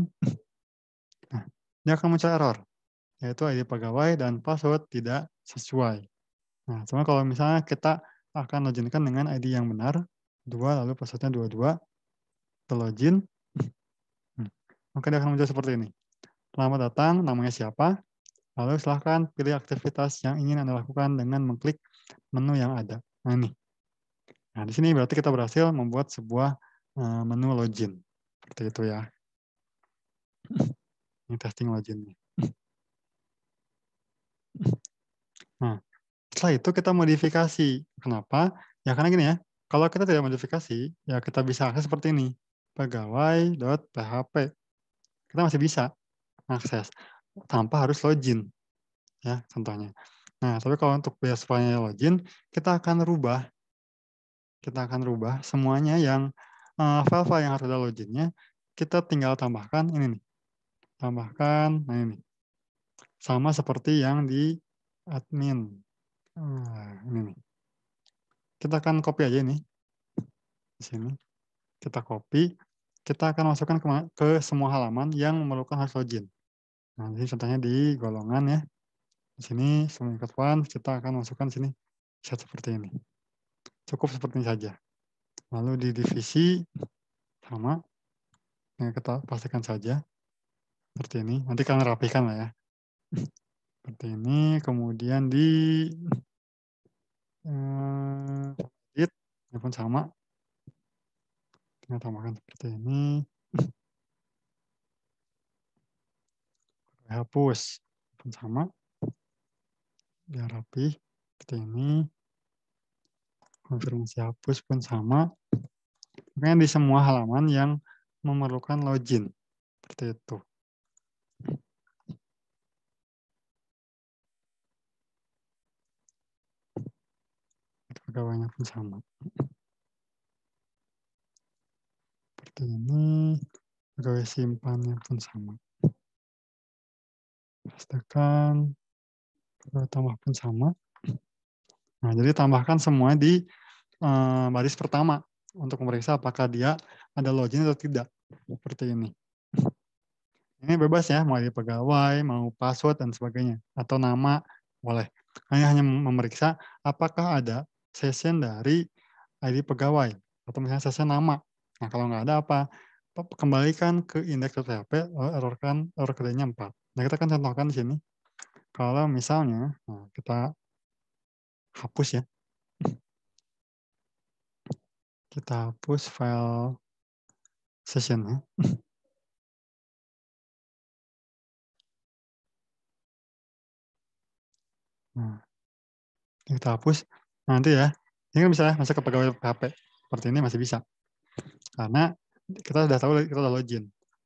Nah, dia akan muncul error yaitu ID pegawai dan password tidak sesuai. Nah, cuma kalau misalnya kita akan loginkan dengan ID yang benar, 2 lalu passwordnya 22, kita login, maka hmm. dia akan muncul seperti ini. Selamat datang, namanya siapa, lalu silahkan pilih aktivitas yang ingin Anda lakukan dengan mengklik menu yang ada. Nah, ini. Nah, di sini berarti kita berhasil membuat sebuah eh, menu login. Seperti itu ya. Ini testing loginnya. Nah, setelah itu kita modifikasi. Kenapa? Ya karena gini ya, kalau kita tidak modifikasi, ya kita bisa akses seperti ini. Pegawai.php. Kita masih bisa akses tanpa harus login. Ya, contohnya. Nah, tapi kalau untuk biasanya login, kita akan rubah kita akan rubah semuanya yang file eh, file-file yang harus ada loginnya, kita tinggal tambahkan ini nih. Tambahkan, nah ini. Sama seperti yang di admin. Nah, ini nih. Kita akan copy aja ini. Di sini. Kita copy. Kita akan masukkan ke, ke semua halaman yang memerlukan harus login. Nah, jadi contohnya di golongan ya. Di sini, semua one, kita akan masukkan sini set seperti ini. Cukup seperti ini saja. Lalu di divisi, sama. Ini kita pastikan saja. Seperti ini. Nanti kalian rapikan lah ya seperti ini kemudian di eh, edit ini pun sama kita tambahkan seperti ini hapus pun sama biar rapi seperti ini konfirmasi hapus pun sama makanya di semua halaman yang memerlukan login seperti itu pegawainya pun sama. Seperti ini, pegawai simpannya pun sama. Pastikan pegawai tambah pun sama. Nah, jadi tambahkan semua di eh, baris pertama untuk memeriksa apakah dia ada login atau tidak. Seperti ini. Ini bebas ya, mau dia pegawai, mau password, dan sebagainya. Atau nama, boleh. hanya hanya memeriksa apakah ada session dari ID pegawai atau misalnya session nama. Nah, kalau nggak ada apa, kembalikan ke indeks TTP, error kan error kedainya 4. Nah, kita akan contohkan di sini. Kalau misalnya nah, kita hapus ya. Kita hapus file sessionnya. Nah, kita hapus nanti ya ini kan bisa masuk ke pegawai PHP seperti ini masih bisa karena kita sudah tahu kita sudah login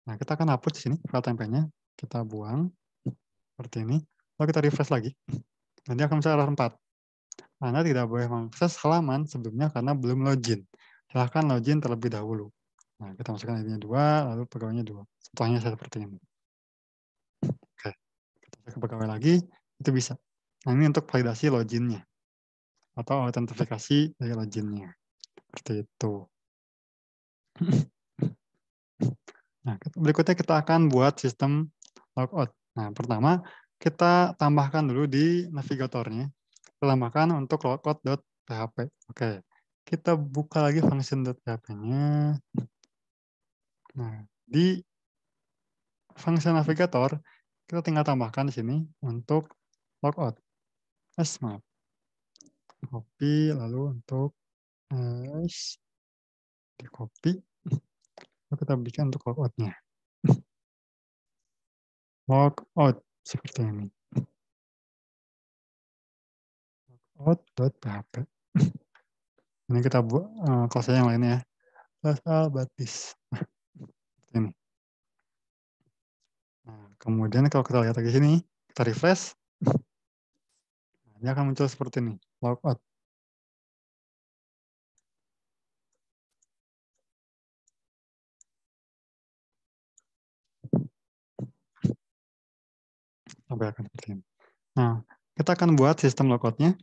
nah kita akan hapus di sini file tempenya kita buang seperti ini lalu kita refresh lagi nanti akan bisa error 4 Anda tidak boleh mengakses halaman sebelumnya karena belum login silahkan login terlebih dahulu nah kita masukkan ID-nya dua lalu pegawainya dua contohnya seperti ini oke kita ke pegawai lagi itu bisa nah ini untuk validasi loginnya atau autentifikasi dari loginnya. Seperti itu. Nah, berikutnya kita akan buat sistem logout. Nah, pertama kita tambahkan dulu di navigatornya. Kita tambahkan untuk logout.php. Oke. Kita buka lagi function.php-nya. Nah, di function navigator kita tinggal tambahkan di sini untuk logout. Yes, maaf copy lalu untuk nice di copy lalu kita bikin untuk logoutnya logout seperti ini logout.php ini kita buat uh, eh, kelasnya yang lainnya pasal ya. Batis ini nah kemudian kalau kita lihat lagi sini kita refresh dia ya akan muncul seperti ini, logout. akan seperti ini. Nah, kita akan buat sistem logoutnya.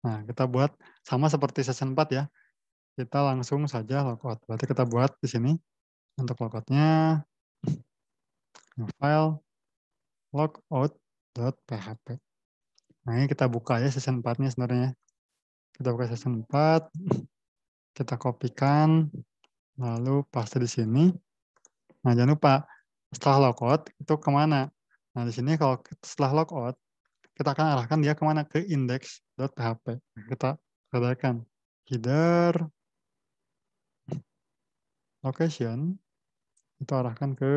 Nah, kita buat sama seperti season 4 ya. Kita langsung saja logout. Berarti kita buat di sini untuk logoutnya file logout.php. Nah ini kita buka ya season 4-nya sebenarnya. Kita buka season 4, kita kopikan, lalu paste di sini. Nah jangan lupa setelah logout itu kemana? Nah di sini kalau setelah logout kita akan arahkan dia kemana ke index.php. Kita katakan header location itu arahkan ke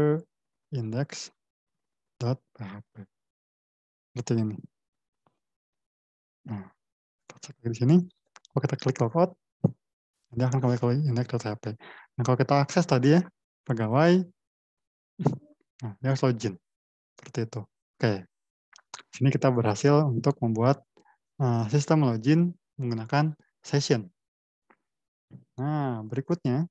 index.php. Seperti ini. Nah, kita di sini, kalau kita klik logout, dia akan kembali ke index.php. Nah, kalau kita akses tadi ya, pegawai, nah, dia harus login. Seperti itu. Oke. Sini kita berhasil untuk membuat uh, sistem login menggunakan session. Nah, berikutnya,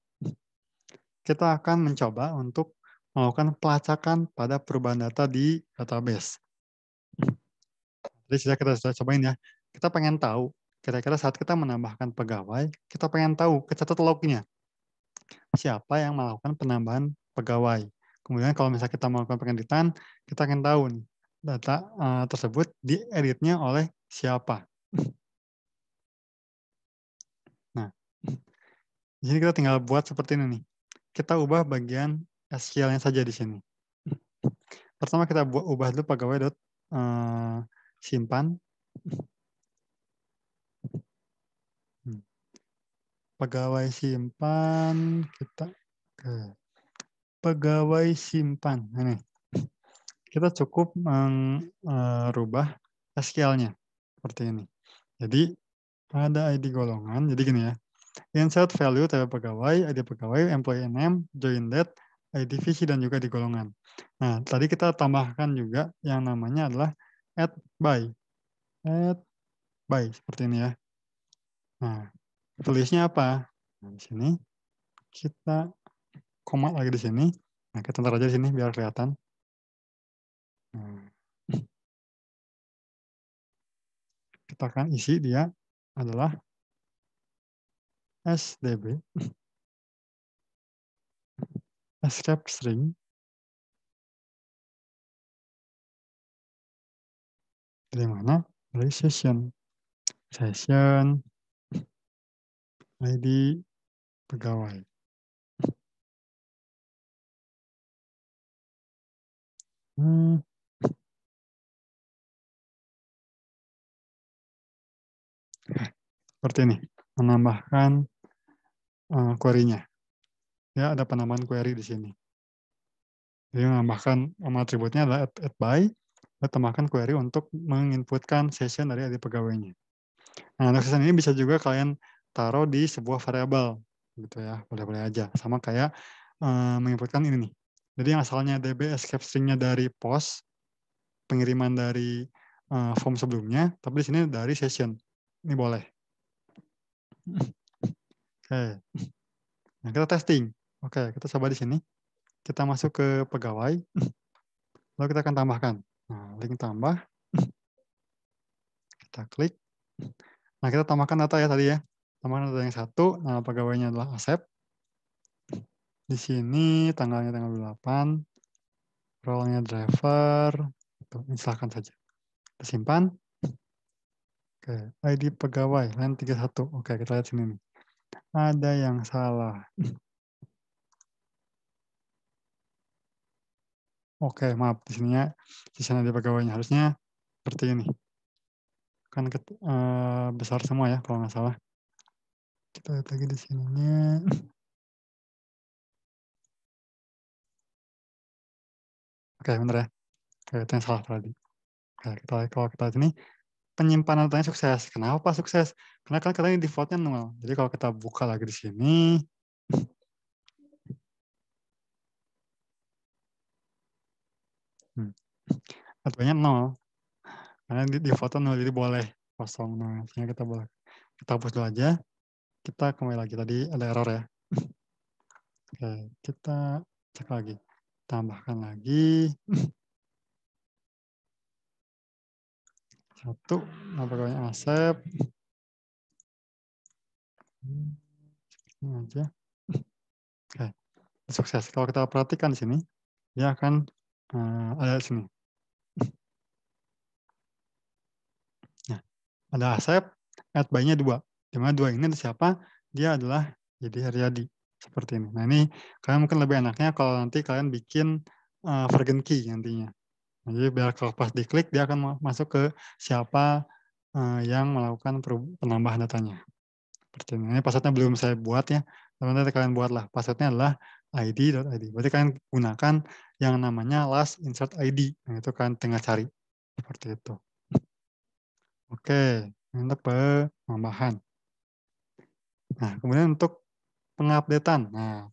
kita akan mencoba untuk melakukan pelacakan pada perubahan data di database. Jadi sudah kita sudah cobain ya, kita pengen tahu kira-kira saat kita menambahkan pegawai, kita pengen tahu kecatat lognya. Siapa yang melakukan penambahan pegawai. Kemudian kalau misalnya kita melakukan pengeditan, kita akan tahu nih, data uh, tersebut dieditnya oleh siapa. Nah, di sini kita tinggal buat seperti ini nih. Kita ubah bagian SQL-nya saja di sini. Pertama kita buat ubah dulu pegawai dot uh, simpan pegawai simpan kita ke pegawai simpan ini kita cukup merubah eh, SQL-nya seperti ini. Jadi ada ID golongan, jadi gini ya. Insert value tabel pegawai, ID pegawai, employee name, join date, ID visi dan juga di golongan. Nah, tadi kita tambahkan juga yang namanya adalah add by. Add by seperti ini ya. Nah, tulisnya apa? Nah, di sini kita koma lagi di sini. Nah, kita taruh aja di sini biar kelihatan. Nah. Kita akan isi dia adalah SDB escape string dari mana? Dari session. Session ID pegawai. Hmm. Seperti ini, menambahkan uh, query-nya. Ya, ada penambahan query di sini. Jadi menambahkan um, atributnya adalah add, add by, kita tambahkan query untuk menginputkan session dari ID pegawainya. Nah, ini bisa juga kalian taruh di sebuah variabel gitu ya boleh-boleh aja sama kayak uh, eh, menginputkan ini nih jadi yang asalnya db escape stringnya dari post pengiriman dari eh, form sebelumnya tapi di sini dari session ini boleh oke okay. nah kita testing oke okay, kita coba di sini kita masuk ke pegawai lalu kita akan tambahkan nah link tambah kita klik nah kita tambahkan data ya tadi ya amanat yang satu, nama pegawainya adalah Asep. Di sini tanggalnya tanggal 8, role-nya driver, Tuh, silahkan saja. Tersimpan. Oke, ID pegawai, tiga 31. Oke, kita lihat sini nih. Ada yang salah. Oke, maaf di sini ya. Di sana di pegawainya harusnya seperti ini. Kan uh, besar semua ya kalau nggak salah. Kita lihat lagi di sini sininya. Oke, bener ya. Oke, itu yang salah tadi. Oke, kita lihat kalau kita lihat ini penyimpanan datanya sukses. Kenapa sukses? Karena kan katanya defaultnya nol. Jadi kalau kita buka lagi di sini, hmm, nol. Karena di defaultnya nol, jadi boleh kosong nol. Sehingga kita boleh kita hapus dulu aja kita kembali lagi tadi ada error ya. Oke, kita cek lagi. Tambahkan lagi. Satu, apa namanya Asep. Ini aja. Oke, sukses. Kalau kita perhatikan di sini, dia akan uh, ada di sini. Nah, ada Asep, add by dua. Di dua ini ada siapa? Dia adalah jadi Haryadi. Seperti ini. Nah ini kalian mungkin lebih enaknya kalau nanti kalian bikin uh, eh, vergen key nantinya. Nah, jadi biar kalau pas diklik dia akan masuk ke siapa uh, yang melakukan penambahan datanya. Seperti ini. Ini passwordnya belum saya buat ya. Tapi nanti kalian buatlah. Passwordnya adalah ID. Berarti kalian gunakan yang namanya last insert id. Nah, itu kan tengah cari. Seperti itu. Oke, okay. mantap penambahan. Nah, kemudian untuk pengupdatean. Nah,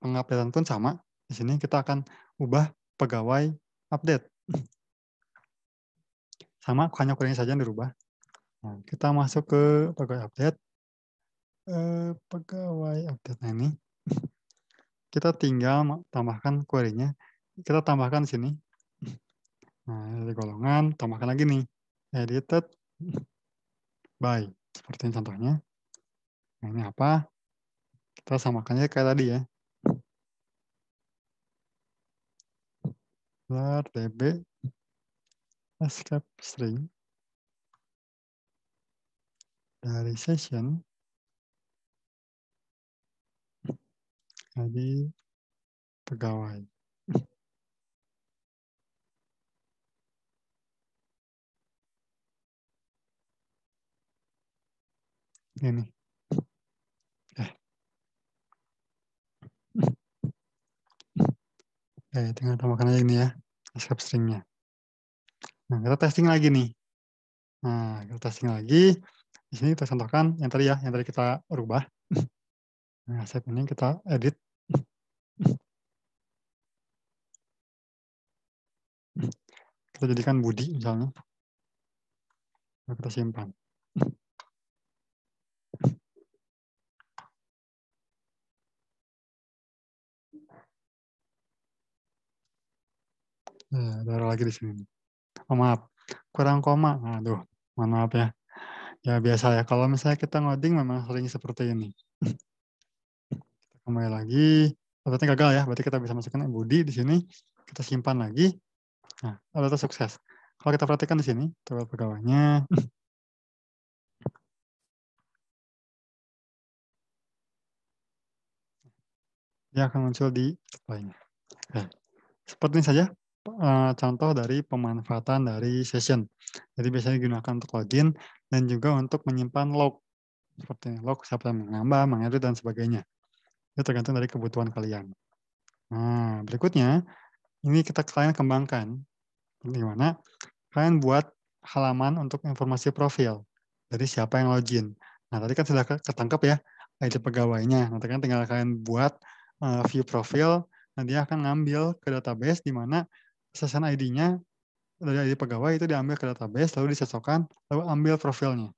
pengupdatean pun sama. Di sini kita akan ubah pegawai update. Sama, hanya kurangnya saja yang dirubah. Nah, kita masuk ke pegawai update. Eh, pegawai update nah ini. Kita tinggal tambahkan query-nya. Kita tambahkan di sini. Nah, dari golongan, tambahkan lagi nih. Edited by. Seperti ini contohnya. Nah, ini apa? Kita samakannya kayak tadi ya. Lar db escape string dari session jadi pegawai. Ini. Oke, ya, ya, tinggal tambahkan aja ini ya, escape stringnya. Nah, kita testing lagi nih. Nah, kita testing lagi. Di sini kita contohkan yang tadi ya, yang tadi kita rubah. Nah, set ini kita edit. Kita jadikan Budi misalnya. lalu nah, kita simpan. Nah, taruh lagi di sini. Oh, maaf, kurang koma. Aduh, mohon maaf ya. Ya biasa ya, kalau misalnya kita ngoding memang sering seperti ini. kita kembali lagi. Oh, berarti gagal ya, berarti kita bisa masukkan body di sini. Kita simpan lagi. Nah, data oh, sukses. Kalau kita perhatikan di sini, tabel pegawainya. Dia akan muncul di lainnya. Oke. Seperti ini saja Eh, contoh dari pemanfaatan dari session. Jadi biasanya digunakan untuk login dan juga untuk menyimpan log. Seperti log siapa yang menambah, mengedit, dan sebagainya. Itu tergantung dari kebutuhan kalian. Nah, berikutnya, ini kita kalian kembangkan. Gimana? Kalian buat halaman untuk informasi profil. Jadi siapa yang login. Nah, tadi kan sudah ketangkep ya ID pegawainya. Nanti kan tinggal kalian buat eh, view profil, nah dia akan ngambil ke database di mana session ID-nya dari ID pegawai itu diambil ke database, lalu disesokan lalu ambil profilnya.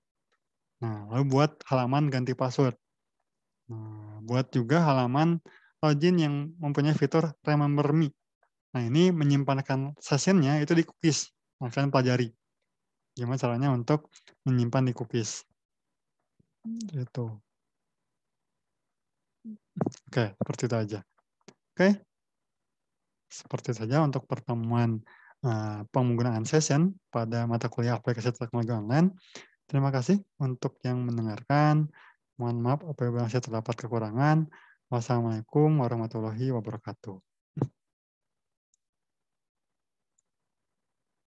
Nah, lalu buat halaman ganti password. Nah, buat juga halaman login yang mempunyai fitur remember me. Nah, ini menyimpankan sessionnya itu di cookies. Nah, kalian pelajari gimana caranya untuk menyimpan di cookies. Itu. Oke, seperti itu aja. Oke, seperti saja untuk pertemuan uh, eh, penggunaan session pada mata kuliah aplikasi teknologi online. Terima kasih untuk yang mendengarkan. Mohon maaf apabila saya terdapat kekurangan. Wassalamualaikum warahmatullahi wabarakatuh.